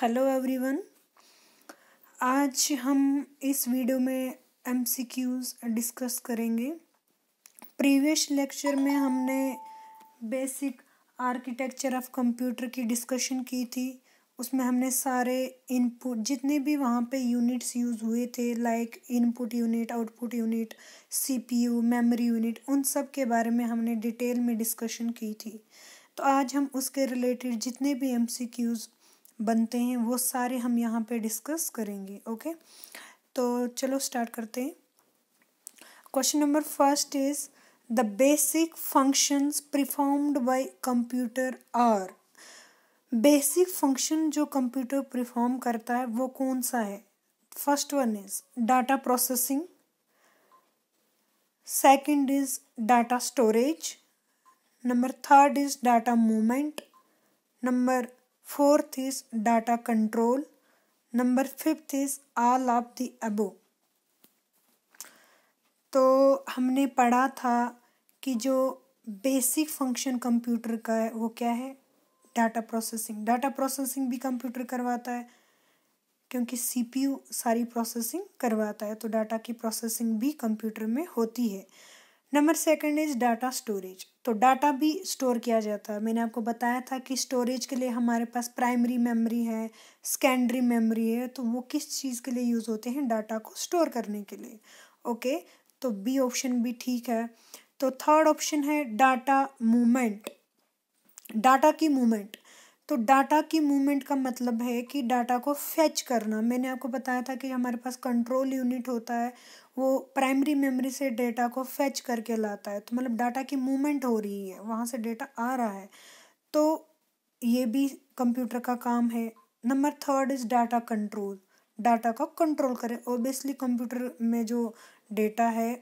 Hello everyone आज हम इस वीडियो में एमसीक्यूज डिस्कस करेंगे प्रीवियस लेक्चर में हमने बेसिक आर्किटेक्चर ऑफ कंप्यूटर की डिस्कशन की थी उसमें हमने सारे इनपुट जितने भी वहाँ पे यूनिट्स यूज़ हुए थे like input unit output unit CPU memory unit उन सब के बारे में हमने डिटेल में डिस्कशन की थी तो आज हम उसके रिलेटेड जितने भी एमसीक्यूज़ बनते हैं वो सारे हम यहाँ पे डिस्कस करेंगे ओके तो चलो स्टार्ट करते हैं question number first is the basic functions performed by computer are basic function जो कंप्यूटर परफॉर्म करता है वो कौन सा है first one is data processing second is data storage number third is data movement number Fourth is data control. Number fifth is all of the above. तो हमने पढ़ा था कि जो बेसिक फंक्शन कंप्यूटर का है वो क्या है डाटा प्रोसेसिंग डाटा प्रोसेसिंग भी कंप्यूटर करवाता है क्योंकि सीपीयू सारी प्रोसेसिंग करवाता है तो डाटा की प्रोसेसिंग भी कंप्यूटर में होती है number second is data storage तो डाटा भी स्टोर किया जाता है मैंने आपको बताया था कि स्टोरेज के लिए हमारे पास प्राइमरी मेमोरी है सेकेंडरी मेमोरी है तो वो किस चीज़ के लिए यूज़ होते हैं डाटा को स्टोर करने के लिए ओके तो बी ऑप्शन भी ठीक है तो थर्ड ऑप्शन है डाटा मूवमेंट डाटा की मूवमेंट तो डाटा की मूवमेंट का मतलब है कि डाटा को फेच करना मैंने आपको बताया था कि हमारे पास कंट्रोल यूनिट होता है वो प्राइमरी मेमोरी से डेटा को फैच करके लाता है तो मतलब डाटा की मूवमेंट हो रही है वहाँ से डेटा आ रहा है तो ये भी कंप्यूटर का काम है number third is data control data का कंट्रोल करें ओबियसली कंप्यूटर में जो डेटा है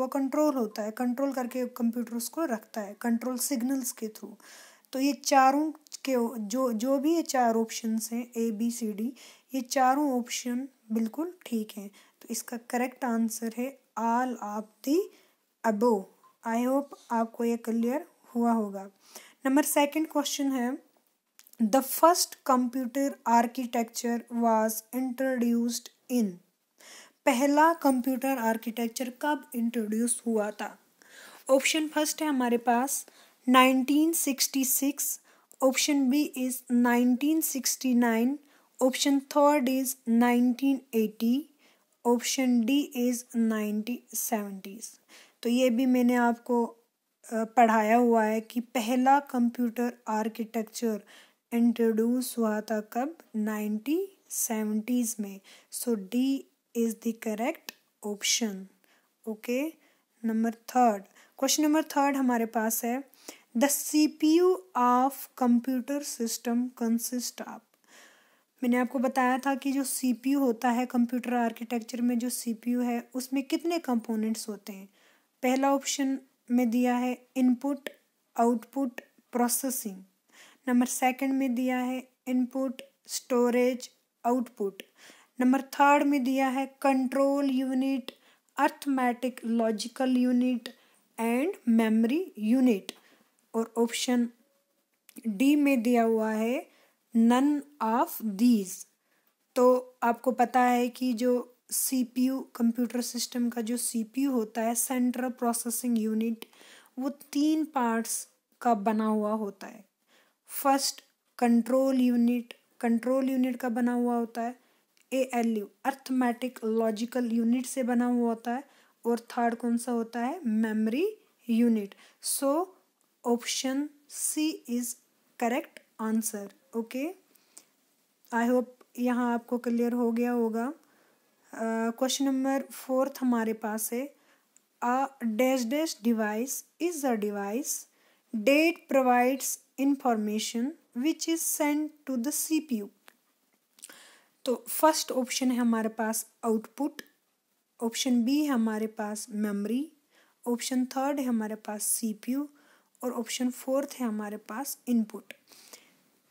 वो कंट्रोल होता है कंट्रोल करके कंप्यूटर उसको रखता है कंट्रोल सिग्नल्स के थ्रू तो ये चारों के जो जो भी ये चार ऑप्शन हैं ए बी सी डी ये चारों ऑप्शन बिल्कुल ठीक हैं इसका करेक्ट आंसर है all of the above I hope आपको ये क्लियर हुआ होगा नंबर सेकंड क्वेश्चन है the first computer architecture was introduced in पहला कंप्यूटर आर्किटेक्चर कब इंट्रोड्यूस हुआ था ऑप्शन फर्स्ट है हमारे पास 1966 option B is 1969 option third is 1980 option D is ninety seventies तो ये भी मैंने आपको पढ़ाया हुआ है कि पहला कंप्यूटर आर्किटेक्चर इंट्रोड्यूस हुआ था कब नाइनटी सेवेंटीज़ में so D is the correct option okay number third question number third हमारे पास है the C P U of computer system consist of मैंने आपको बताया था कि जो सी होता है कंप्यूटर आर्किटेक्चर में जो सी है उसमें कितने कंपोनेंट्स होते हैं पहला ऑप्शन में दिया है input output processing number second में दिया है input storage output number third में दिया है control unit arithmetic logical unit and memory unit और ऑप्शन डी में दिया हुआ है नन ऑफ दीज तो आपको पता है कि जो सीपीयू कंप्यूटर सिस्टम का जो सीपीयू होता है सेंट्रल प्रोसेसिंग यूनिट वो तीन पार्ट्स का बना हुआ होता है first control unit control unit का बना हुआ होता है A L U arithmetic logical unit से बना हुआ होता है और थर्ड कौन सा होता है memory unit so option C is correct answer okay I hope यहाँ आपको क्लियर हो गया होगा क्वेश्चन नंबर फोर्थ हमारे पास है a dash dash device is a device that provides information which is send to the CPU तो first option है हमारे पास आउटपुट ऑप्शन बी है हमारे पास मेमोरी ऑप्शन थर्ड है हमारे पास सीपीयू और ऑप्शन फोर्थ है हमारे पास इनपुट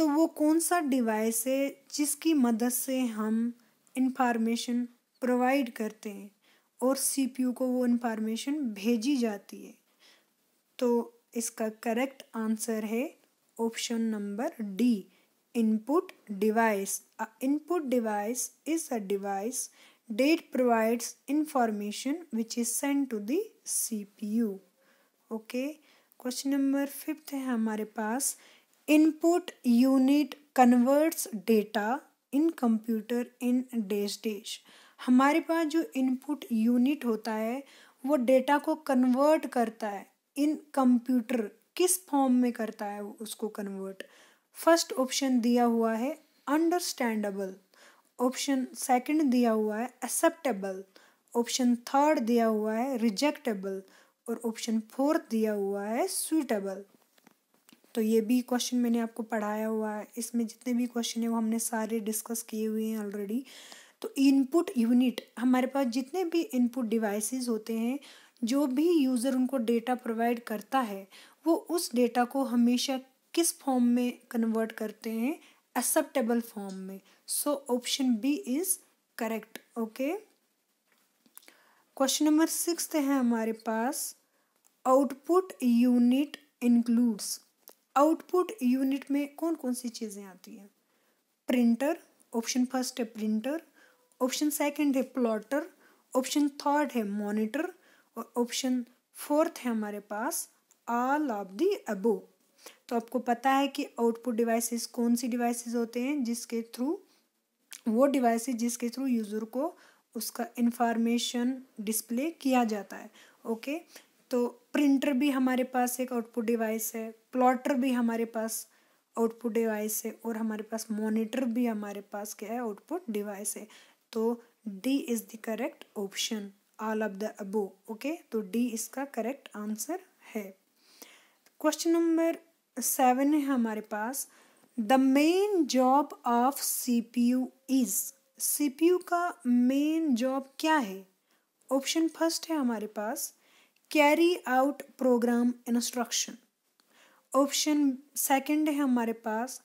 तो वो कौन सा डिवाइस है जिसकी मदद से हम इंफॉर्मेशन प्रोवाइड करते हैं और सीपीयू को वो इंफॉर्मेशन भेजी जाती है तो इसका करेक्ट आंसर है option number D input input device is a device that provides information which is send to the C P U okay question number fifth है हमारे पास input unit converts data in computer in dash dash हमारे पास जो input unit होता है वो data को convert करता है इन कंप्यूटर किस फॉर्म में करता है वो उसको कन्वर्ट फर्स्ट ऑप्शन दिया हुआ है अंडरस्टैंडेबल ऑप्शन सेकंड दिया हुआ है एक्सेप्टेबल ऑप्शन थर्ड दिया हुआ है रिजेक्टेबल और ऑप्शन फोर्थ दिया हुआ है सुइटेबल तो ये भी क्वेश्चन मैंने आपको पढ़ाया हुआ है इसमें जितने भी क्वेश्चन है वो हमने सारे डिस्कस किए हुए हैं ऑलरेडी तो इनपुट यूनिट हमारे पास जितने भी इनपुट डिवाइसेस होते हैं जो भी यूज़र उनको डेटा प्रोवाइड करता है वो उस डेटा को हमेशा किस फॉर्म में कन्वर्ट करते हैं एक्सेप्टेबल फॉर्म में so option B is correct okay question number six है हमारे पास output unit includes output unit में कौन कौन सी चीज़ें आती हैं प्रिंटर ऑप्शन फर्स्ट है प्रिंटर ऑप्शन सेकंड है प्लॉटर ऑप्शन थर्ड है मॉनिटर और ऑप्शन फोर्थ है हमारे पास ऑल ऑफ दी अबो तो आपको पता है कि आउटपुट डिवाइसेस कौन सी डिवाइसेस होते हैं जिसके थ्रू वो डिवाइसेस जिसके थ्रू यूज़र को उसका इंफॉर्मेशन डिस्प्ले किया जाता है ओके तो प्रिंटर भी हमारे पास एक आउटपुट डिवाइस है प्लॉटर भी हमारे पास आउटपुट डिवाइस है और हमारे पास मॉनिटर भी हमारे पास क्या है आउटपुट डिवाइस है तो D is the correct option all of the above okay तो डी इसका करेक्ट आंसर है क्वेश्चन नंबर सेवन है हमारे पास the main job of C P U is C P U का मेन जॉब क्या है ऑप्शन फर्स्ट है हमारे पास carry out program instruction option second है हमारे पास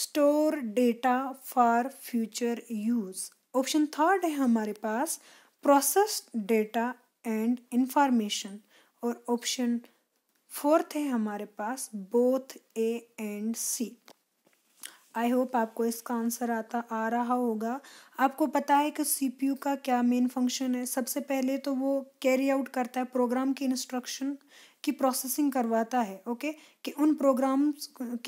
store data for future use option third है हमारे पास प्रोसेस डेटा एंड इंफॉर्मेशन और ऑप्शन फोर्थ है हमारे पास both A and C I hope आपको इसका आंसर आता आ रहा होगा आपको पता है कि सीपीयू का क्या मेन फंक्शन है सबसे पहले तो वो कैरी आउट करता है प्रोग्राम की इंस्ट्रक्शन की प्रोसेसिंग करवाता है ओके कि उन प्रोग्राम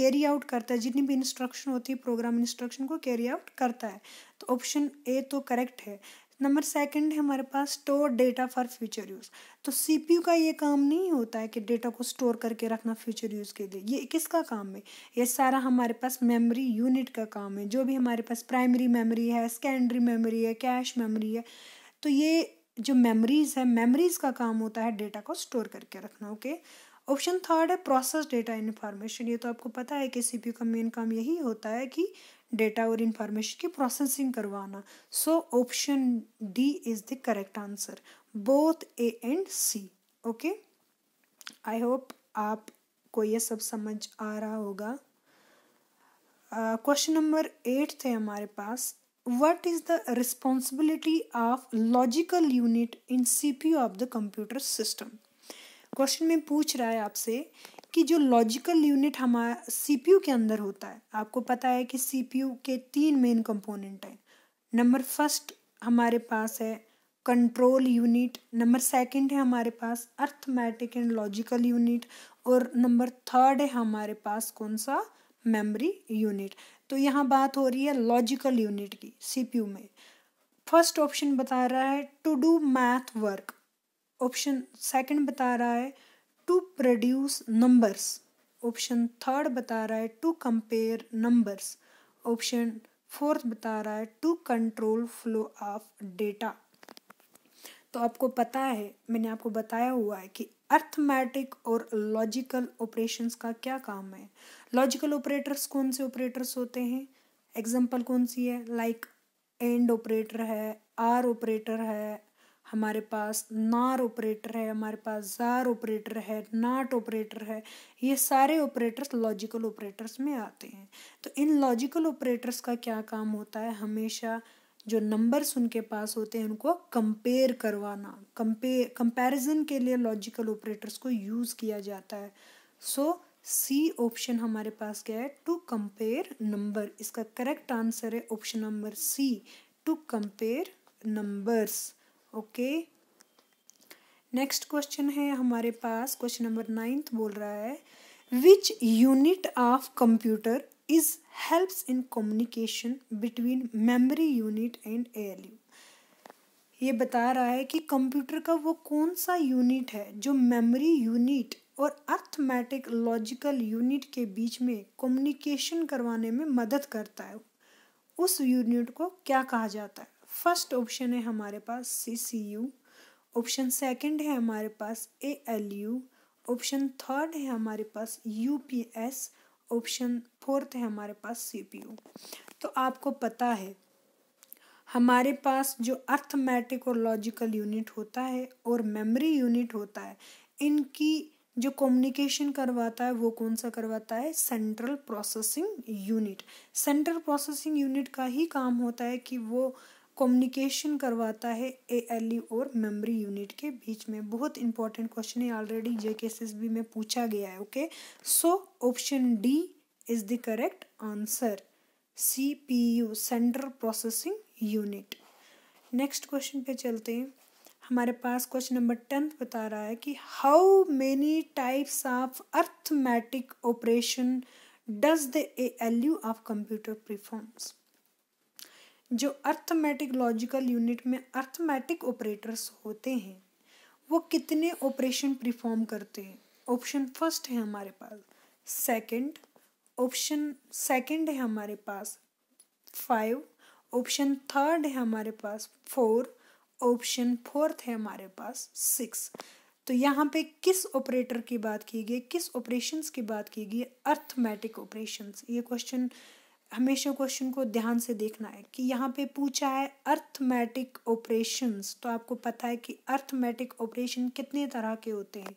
कैरी आउट करता है जितनी भी इंस्ट्रक्शन होती है प्रोग्राम इंस्ट्रक्शन को कैरी आउट करता है तो ऑप्शन ए तो करेक्ट है नंबर सेकंड है हमारे पास store data for future use तो सीपीयू का ये काम नहीं होता है कि डेटा को स्टोर करके रखना फ्यूचर यूज़ के लिए ये किसका काम है ये सारा हमारे पास मेमोरी यूनिट का काम है जो भी हमारे पास प्राइमरी मेमोरी है सेकेंडरी मेमोरी है कैश मेमोरी है तो ये जो मेमोरीज़ है मेमोरीज़ का काम होता है डेटा को स्टोर करके रखना ओके ऑप्शन थर्ड है प्रोसेस डेटा इन्फॉर्मेशन ये तो आपको पता है कि सीपीयू का मेन काम यही होता है कि डेटा और इंफॉर्मेशन की प्रोसेसिंग करवाना so option D is the correct answer both A and C okay I hope आप को ये सब समझ आ रहा होगा क्वेश्चन नंबर एट थे हमारे पास what is the responsibility of logical unit in cpu of the computer system question में पूछ रहा है आपसे कि जो लॉजिकल यूनिट हमारा सीपीयू के अंदर होता है आपको पता है कि सीपीयू के तीन मेन कंपोनेंट हैं नंबर फर्स्ट हमारे पास है कंट्रोल यूनिट नंबर सेकंड है हमारे पास अर्थमेटिक एंड लॉजिकल यूनिट और नंबर थर्ड है हमारे पास कौन सा मेमोरी यूनिट तो यहाँ बात हो रही है लॉजिकल यूनिट की सीपीयू में फर्स्ट ऑप्शन बता रहा है to do math work option second बता रहा है to produce numbers option third बता रहा है to compare numbers option fourth बता रहा है to control flow of data तो आपको पता है मैंने आपको बताया हुआ है कि अर्थमैटिक और लॉजिकल ऑपरेशंस का क्या काम है लॉजिकल ऑपरेटर्स कौन से ऑपरेटर्स होते हैं एग्जांपल कौन सी है लाइक एंड ऑपरेटर है आर ऑपरेटर है हमारे पास नार ऑपरेटर है हमारे पास जार ऑपरेटर है नाट ऑपरेटर है ये सारे ऑपरेटर्स लॉजिकल ऑपरेटर्स में आते हैं तो इन लॉजिकल ऑपरेटर्स का क्या काम होता है हमेशा जो नंबर्स उनके पास होते हैं उनको कंपेयर करवाना कंपेयर कंपैरिजन के लिए लॉजिकल ऑपरेटर्स को यूज़ किया जाता है सो सी ऑप्शन हमारे पास क्या है टू कंपेयर नंबर इसका करेक्ट आंसर है option number C to compare numbers okay next question है हमारे पास क्वेश्चन नंबर नाइन्थ बोल रहा है which unit of computer is helps in communication between memory unit and ALU ये बता रहा है कि कंप्यूटर का वो कौन सा यूनिट है जो मेमोरी यूनिट और अर्थमेटिक लॉजिकल यूनिट के बीच में कम्युनिकेशन करवाने में मदद करता है उस यूनिट को क्या कहा जाता है फर्स्ट ऑप्शन है हमारे पास C C U option second है हमारे पास A L U option third है हमारे पास U P S option fourth है हमारे पास सी पी यू तो आपको पता है हमारे पास जो अर्थमेटिक और लॉजिकल यूनिट होता है और मेमोरी यूनिट होता है इनकी जो कम्युनिकेशन करवाता है वो कौन सा करवाता है central processing unit central processing unit का ही काम होता है कि वो कम्युनिकेशन करवाता है ए एल ई और मेमोरी यूनिट के बीच में बहुत इंपॉर्टेंट क्वेश्चन है ऑलरेडी जे एस बी में पूछा गया है okay so option D is the correct answer C P U central processing unit next question पे चलते हैं हमारे पास क्वेश्चन नंबर टेंथ बता रहा है कि how many types of arithmetic operation does the A L U of computer performs जो अर्थमेटिक लॉजिकल यूनिट में अर्थमेटिक ऑपरेटर्स होते हैं वो कितने ऑपरेशन परफॉर्म करते हैं ऑप्शन फर्स्ट है हमारे पास सेकंड ऑप्शन सेकंड है हमारे पास फाइव ऑप्शन थर्ड है हमारे पास फोर ऑप्शन फोर्थ है हमारे पास सिक्स तो यहाँ पे किस ऑपरेटर की बात की गई किस ऑपरेशंस की बात की गई अर्थमेटिक ऑपरेशंस ये क्वेश्चन हमेशा क्वेश्चन को ध्यान से देखना है कि यहाँ पे पूछा है अर्थमेटिक ऑपरेशंस तो आपको पता है कि अर्थमेटिक ऑपरेशन कितने तरह के होते हैं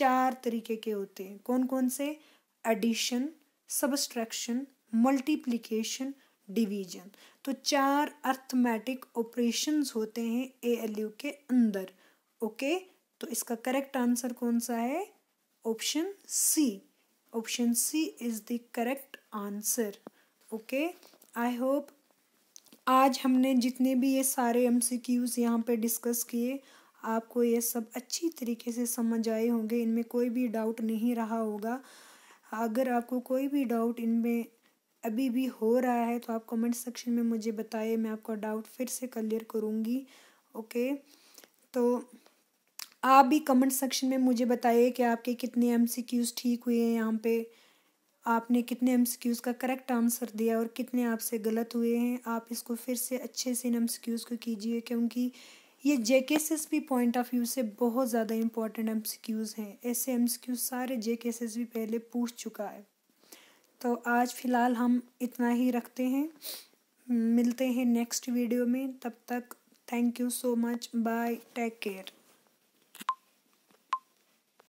चार तरीके के होते हैं कौन कौन से एडिशन सबस्ट्रैक्शन मल्टीप्लिकेशन डिवीजन तो चार अर्थमेटिक ऑपरेशंस होते हैं ए एल यू के अंदर ओके तो इसका करेक्ट आंसर कौन सा है option C option C is the correct answer okay I hope आज हमने जितने भी ये सारे एम सी क्यूज़ यहाँ पर डिस्कस किए आपको ये सब अच्छी तरीके से समझ आए होंगे इनमें कोई भी डाउट नहीं रहा होगा अगर आपको कोई भी डाउट इनमें अभी भी हो रहा है तो आप कमेंट सेक्शन में मुझे बताइए मैं आपका डाउट फिर से क्लियर करूँगी ओके तो आप भी कमेंट सेक्शन में मुझे बताइए कि आपके कितने एम सी क्यूज़ ठीक हुए हैं यहाँ पर आपने कितने एम का करेक्ट आंसर दिया और कितने आपसे गलत हुए हैं आप इसको फिर से अच्छे से इन एम को कीजिए क्योंकि ये जे के भी पॉइंट ऑफ व्यू से बहुत ज़्यादा इंपॉर्टेंट एम हैं ऐसे एम सारे जे के भी पहले पूछ चुका है तो आज फ़िलहाल हम इतना ही रखते हैं मिलते हैं नेक्स्ट वीडियो में तब तक thank you so much bye take care